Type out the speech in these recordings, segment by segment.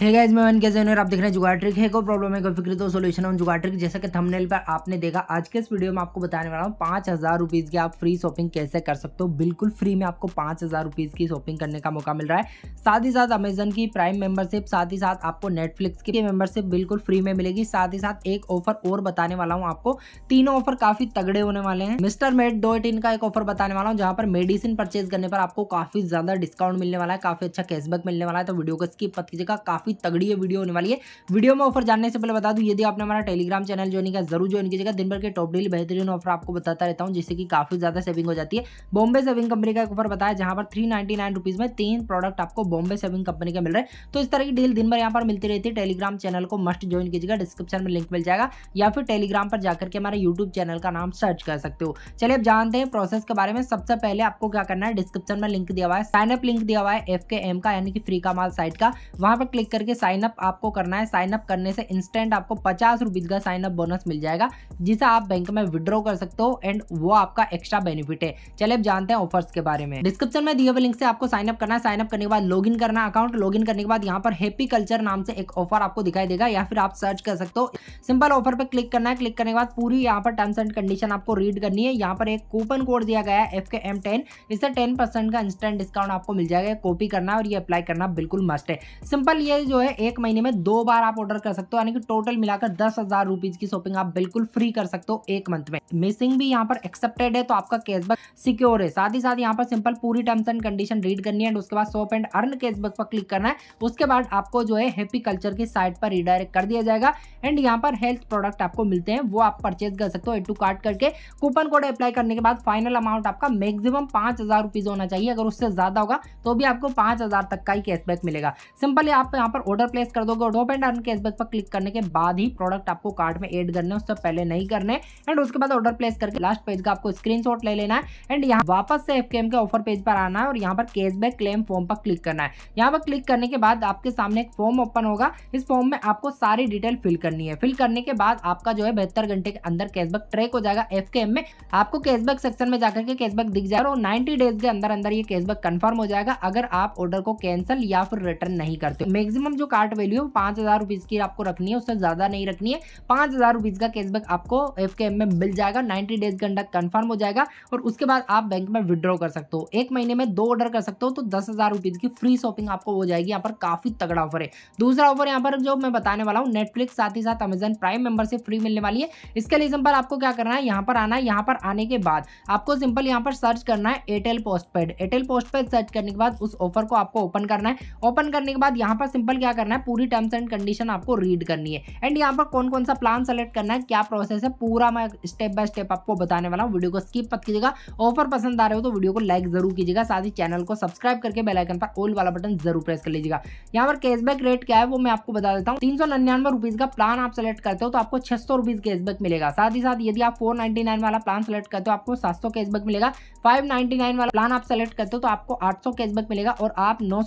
है गाइज मैं वन कैसे आप देख रहे हैं जुगाड़ ट्रिक है कोई प्रॉब्लम है कोई फिक्र तो सोल्यूशन है जुगाड़ ट्रिक जैसा कि थंबनेल पर आपने देखा आज के इस वीडियो में आपको बताने वाला हूँ पाँच हज़ार रुपीज़ की आप फ्री शॉपिंग कैसे कर सकते हो बिल्कुल फ्री में आपको पाँच हज़ार रुपीज़ की शॉपिंग करने का मौका मिल रहा है साथ ही साथ अमेजन की प्राइम मेंबरशिप साथ ही साथ आपको नेटफ्लिक्स की मेंबरशिप बिल्कुल फ्री में मिलेगी साथ ही साथ एक ऑफर और बताने वाला हूँ आपको तीनों ऑफर काफ़ी तगड़े होने वाले हैं मिस्टर मेड दो का एक ऑफर बताने वाला हूँ जहाँ पर मेडिसिन परचेज करने पर आपको काफ़ी ज़्यादा डिस्काउंट मिलने वाला है काफ़ी अच्छा कैशबैक मिलने वाला है तो वीडियो को इसकी पत्ती जगह काफ़ी काफ़ी तगड़ी है वीडियो होने वाली है वीडियो में ऑफर जानने से पहले बता दूं यदि आपने हमारा टेलीग्राम चैनल ज्वाइन किया जरूर ज्वाइन कीजिएगा दिन भर के टॉप डेली बेहतरीन ऑफर आपको बताता रहता हूँ जिससे कि काफ़ी ज़्यादा सेविंग हो जाती है बॉम्बे सेविंग कंपनी का एक ऑफर बताया जहां पर थ्री नाइनटी में तीन प्रोडक्ट आपको बॉम्बे सेविंग कंपनी के मिल रहे हैं तो इस तरह की डील दिन भर यहाँ पर मिलती रहती है टेलीग्राम चैनल को मस्ट ज्वाइन कीजिएगा डिस्क्रिप्शन में लिंक मिल जाएगा या फिर टेलीग्राम पर जाकर के हमारे यूट्यूब चैनल का नाम सर्च कर सकते हो चलिए अब जानते हैं प्रोसेस के बारे में सबसे पहले आपको क्या करना है डिस्क्रिप्शन में लिंक दिया हुआ है साइनअप लिंक दिया हुआ है एफ का यानी कि फ्री का माल साइट का वहां पर क्लिक करके साइन अप आपको करना है साइन अप करने से इंस्टेंट आपको पचास रुपीज़ का साइन अप बोनस मिल जाएगा जिसे आप बैंक में विड्रॉ कर सकते हो एंड वो आपका एक्स्ट्रा बेनिफिट है चले अब जानते हैं ऑफर्स के बारे में डिस्क्रिप्शन में दिए हुए लिंक से आपको साइन अप करना है साइन अप करने के बाद लॉग करना अकाउंट लॉग करने के बाद यहाँ पर हैप्पी कल्चर नाम से एक ऑफर आपको दिखाई देगा या फिर आप सर्च कर सकते हो सिंपल ऑफर पर क्लिक करना है क्लिक करने के बाद पूरी यहाँ पर टर्म्स एंड कंडीशन आपको रीड करनी है यहाँ पर एक कूपन कोड दिया गया है एफ के एम टेन इससे टेन परसेंट का इंस्टेंट डिस्काउंट आपको मिल जाएगा कॉपी करना और ये अप्लाई करना बिल्कुल मस्ट है सिंपल ये जो है एक महीने में दो बार आप ऑर्डर कर सकते हो यानी कि टोटल मिलाकर दस हजार रुपीज की शॉपिंग आप बिल्कुल फ्री कर सकते हो एक मंथ में मिसिंग भी यहाँ पर एक्सेप्टेड है तो आपका कैशबैक सिक्योर है साथ ही साथ यहाँ पर सिंपल पूरी टर्म्स एंड कंडीशन रीड करनी है उसके बाद शॉप एंड अर्न कैशबैक पर क्लिक करना है उसके बाद आपको जो है हैप्पी कल्चर की साइट पर रिडायरेक्ट कर दिया जाएगा एंड यहाँ पर हेल्थ प्रोडक्ट आपको मिलते हैं वो आप परचेज कर सकते हो एड टू कार्ड करके कूपन कोड अप्लाई करने के बाद फाइनल अमाउंट आपका मैक्सिमम पांच हजार होना चाहिए अगर उससे ज़्यादा होगा तो भी आपको पांच हजार तक का ही कैशबैक मिलेगा सिंपली आप यहाँ पर ऑर्डर प्लेस कर दोगे और ड्रॉप एंड अर्न कैशबैक पर क्लिक करने के बाद ही प्रोडक्ट आपको कार्ड में एड करने उससे पहले नहीं करने एंड उसके बाद ऑर्डर प्लेस करके लास्ट पेज का आपको स्क्रीन ले लेना है एंड यहाँ वापस से एफ के ऑफर पेज पर आना है और यहाँ पर कैशबैक क्लेम फॉर्म पर क्लिक करना है यहाँ पर क्लिक करने के बाद आपके सामने एक फॉर्म ओपन होगा इस फॉर्म में आपको सारी डिटेल फिल करनी है फिल करने के बाद आपका जो है बहत्तर घंटे के अंदर कैशबैक ट्रैक हो जाएगा एफ में आपको कैशबैक सेक्शन में जाकर के कैशबैक दिख जाएगा और नाइन्टी डेज के अंदर अंदर ये कैशबैक कन्फर्म हो जाएगा अगर आप ऑर्डर को कैंसिल या फिर रिटर्न नहीं करते मैक्सिमम मैक्सिमम जो कार्ट वैल्यू है वो पाँच हज़ार रुपीज़ की आपको रखनी है उससे ज़्यादा नहीं रखनी है पाँच हज़ार रुपीज़ का कैशबैक आपको एफ के एम में मिल जाएगा नाइन्टी डेज के अंडर कन्फर्म हो जाएगा और उसके बाद आप बैंक में विड्रॉ कर सकते हो एक महीने में दो ऑर्डर कर सकते हो तो दस हज़ार रुपीज़ की फ्री शॉपिंग आपको हो जाएगी यहाँ पर काफ़ी तगड़ा ऑफर है दूसरा ऑफर यहाँ पर जो मैं बताने वाला हूँ नेटफ्लिक्स साथ ही साथ अमेजन प्राइम मेंबरशिप फ्री मिलने वाली है इसके लिए सिंपल आपको क्या करना है यहाँ पर आना है यहाँ पर आने के बाद आपको सिंपल यहाँ पर सर्च करना है Airtel postpaid Airtel postpaid search करने के बाद उस ऑफर को आपको ओपन करना है ओपन करने के बाद यहाँ पर सिंपल टोटल क्या करना है पूरी टर्म्स एंड कंडीशन आपको रीड करनी है एंड यहाँ पर कौन कौन सा प्लान सेलेक्ट करना है क्या प्रोसेस है पूरा मैं स्टेप बाय स्टेप आपको बताने वाला हूँ वीडियो को स्किप मत कीजिएगा ऑफर पसंद आ रहे हो तो वीडियो को लाइक जरूर कीजिएगा साथ ही चैनल को सब्सक्राइब करके बेलाइकन पर ऑल वाला बटन जरूर प्रेस कर लीजिएगा यहाँ पर कैशबैक रेट क्या है वो मैं आपको बता देता हूँ तीन सौ का प्लान आप सेलेक्ट करते हो तो आपको छह सौ कैशबैक मिलेगा साथ ही साथ यदि आप फोर वाला प्लान सेलेक्ट करते हो आपको सात सौ कैशबैक मिलेगा फाइव वाला प्लान आप सेलेक्ट करते हो तो आपको आठ सौ कैशबैक मिलेगा और आप नौ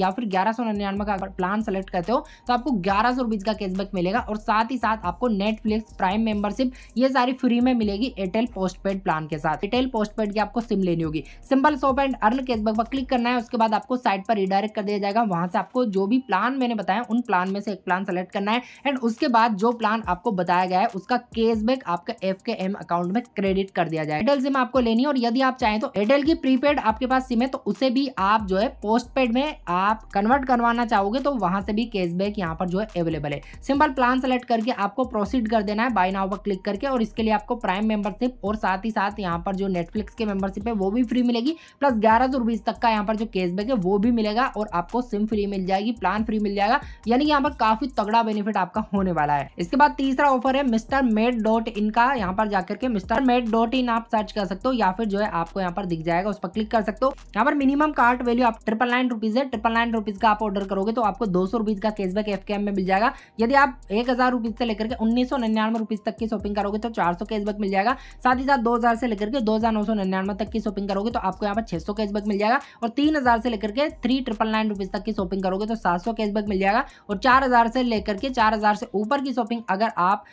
या फिर ग्यारह सौ का प्लान सेलेक्ट करते हो तो आपको ग्यारह सौ का कैशबैक मिलेगा और साथ ही साथ आपको नेटफ्लिक्स प्राइम मेंबरशिप ये सारी फ्री में मिलेगी एयरटेल पोस्टपेड प्लान के साथ एयरटेल पोस्टपेड की आपको सिम लेनी होगी simple shop and earn cashback पर क्लिक करना है उसके बाद आपको साइट पर रिडायरेक्ट कर दिया जाएगा वहां से आपको जो भी प्लान मैंने बताया उन प्लान में से एक प्लान सेलेक्ट करना है एंड उसके बाद जो प्लान आपको बताया गया है उसका कैशबैक आपका एफ के एम अकाउंट में क्रेडिट कर दिया जाएगा एयरटेल सिम आपको लेनी है और यदि आप चाहें तो एयरटेल की प्रीपेड आपके पास सिम है तो उसे भी आप जो है पोस्ट पेड में आप कन्वर्ट करवाना चाहोगे करोगे तो वहां से भी कैशबैक यहाँ पर जो है अवेलेबल है सिंपल प्लान सेलेक्ट करके आपको प्रोसीड कर देना है बाई नाव पर क्लिक करके और इसके लिए आपको प्राइम मेंबरशिप और साथ ही साथ यहाँ पर जो नेटफ्लिक्स के मेंबरशिप है वो भी फ्री मिलेगी प्लस ग्यारह सौ रुपीज़ तक का यहाँ पर जो कैशबैक है वो भी मिलेगा और आपको सिम फ्री मिल जाएगी प्लान फ्री मिल जाएगा यानी यहाँ पर काफ़ी तगड़ा बेनिफिट आपका होने वाला है इसके बाद तीसरा ऑफर है मिस्टर मेड डॉट इन का यहाँ पर जाकर के मिस्टर मेड डॉट इन आप सर्च कर सकते हो या फिर जो है आपको यहाँ पर दिख जाएगा उस पर क्लिक कर सकते हो यहाँ पर मिनिमम कार्ट वैल्यू आप ट्रिपल नाइन रुपीज़ है ट्रिपल नाइन रुपीज़ का आप ऑर्डर करोगे तो तो आपको दो सौ रुपीज़ का कैशबैक एफ में मिल जाएगा यदि आप एक हज़ार रुपीज़ से लेकर के उन्नीस सौ निन्यानवे रुपीज़ तक की शॉपिंग करोगे तो चार सौ कैशबैक मिल जाएगा साथ ही साथ दो हज़ार से लेकर के दो हज़ार नौ सौ निन्यानवे तक की शॉपिंग करोगे तो आपको यहाँ पर छह सौ कैशबैक मिल जाएगा और तीन हज़ार से लेकर के थ्री ट्रिपल नाइन रुपीज़ तक की शॉपिंग करोगे तो सात सौ कैशबैक मिल जाएगा और चार हज़ार से लेकर के चार हज़ार से ऊपर की शॉपिंग अगर आप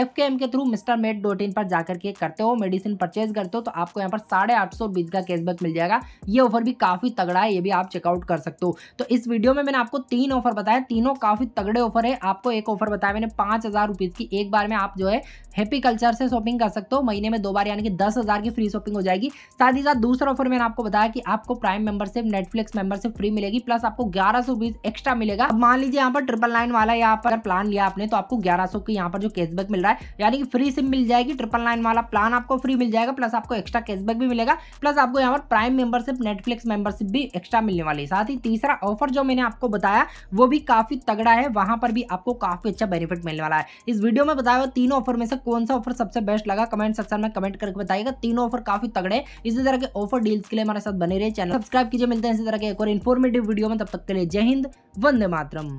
एफ के एम के through mister mate dot in पर जाकर के करते हो मेडिसिन परचेज करते हो तो आपको यहाँ पर साढ़े आठ सौ बीस का कैशबैक मिल जाएगा ये ऑफर भी काफ़ी तगड़ा है ये भी आप चेकआउट कर सकते हो तो इस वीडियो में मैंने आपको तीन ऑफर बताया तीनों काफ़ी तगड़े ऑफर है आपको एक ऑफर बताया मैंने पांच हज़ार रुपीज़ की एक बार में आप जो है हैप्पी कल्चर से शॉपिंग कर सकते हो महीने में दो बार यानी कि दस हज़ार की फ्री शॉपिंग हो जाएगी साथ ही साथ दूसरा ऑफर मैंने आपको बताया कि आपको prime membership Netflix membership free मिलेगी प्लस आपको ग्यारह सौ एक्स्ट्रा मिलेगा मान लीजिए यहाँ पर ट्रिपल नाइन वाला यहाँ पर प्लान लिया आपने तो आपको ग्यारह सौ की यहाँ पर जो कैशबैक मिल रहा है यानी कि फ्री सिम मिल जाएगी ट्रिपल नाइन वाला प्लान आपको फ्री मिल जाएगा प्लस आपको एक्स्ट्रा कैशबैक भी मिलेगा प्लस आपको यहाँ पर प्राइम मेंबरशिप नेटफ्लिक्स मेंबरशिप भी एक्स्ट्रा मिलने वाली है साथ ही तीसरा ऑफर जो मैंने आपको बताया है वो भी काफ़ी तगड़ा है वहां पर भी आपको काफ़ी अच्छा बेनिफिट मिलने वाला है इस वीडियो में बताया तीनों ऑफर में से कौन सा ऑफर सबसे बेस्ट लगा कमेंट सेक्शन में कमेंट करके बताएगा तीनों ऑफर काफ़ी तगड़े इसी तरह के ऑफर डील्स के लिए हमारे साथ बने रहे चैनल सब्सक्राइब कीजिए मिलते हैं इसी तरह के एक और इन्फॉर्मेटिव वीडियो में तब तक के लिए जय हिंद वंदे मातरम